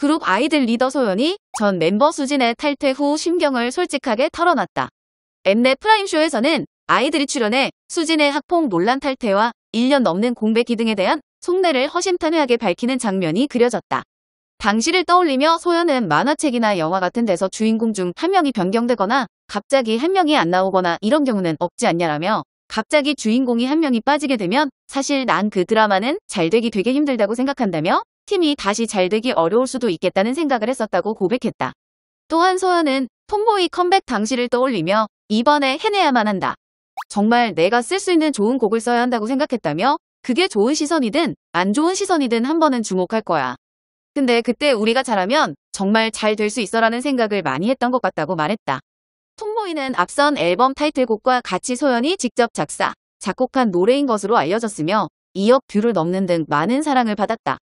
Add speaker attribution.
Speaker 1: 그룹 아이들 리더 소연이 전 멤버 수진의 탈퇴 후 심경을 솔직하게 털어놨다. 엠넷 프라임쇼에서는 아이들이 출연해 수진의 학폭 논란 탈퇴와 1년 넘는 공백기 등에 대한 속내를 허심탄회하게 밝히는 장면이 그려졌다. 당시를 떠올리며 소연은 만화책이나 영화 같은 데서 주인공 중 한 명이 변경되거나 갑자기 한 명이 안 나오거나 이런 경우는 없지 않냐라며 갑자기 주인공이 한 명이 빠지게 되면 사실 난 그 드라마는 잘 되기 되게 힘들다고 생각한다며 팀이 다시 잘되기 어려울 수도 있겠다는 생각을 했었다고 고백했다. 또한 소연은 톰보이 컴백 당시를 떠올리며 이번에 해내야만 한다. 정말 내가 쓸 수 있는 좋은 곡을 써야 한다고 생각했다며 그게 좋은 시선이든 안 좋은 시선이든 한 번은 주목할 거야. 근데 그때 우리가 잘하면 정말 잘 될 수 있어라는 생각을 많이 했던 것 같다고 말했다. 톰보이는 앞선 앨범 타이틀곡과 같이 소연이 직접 작사, 작곡한 노래인 것으로 알려졌으며 2억 뷰를 넘는 등 많은 사랑을 받았다.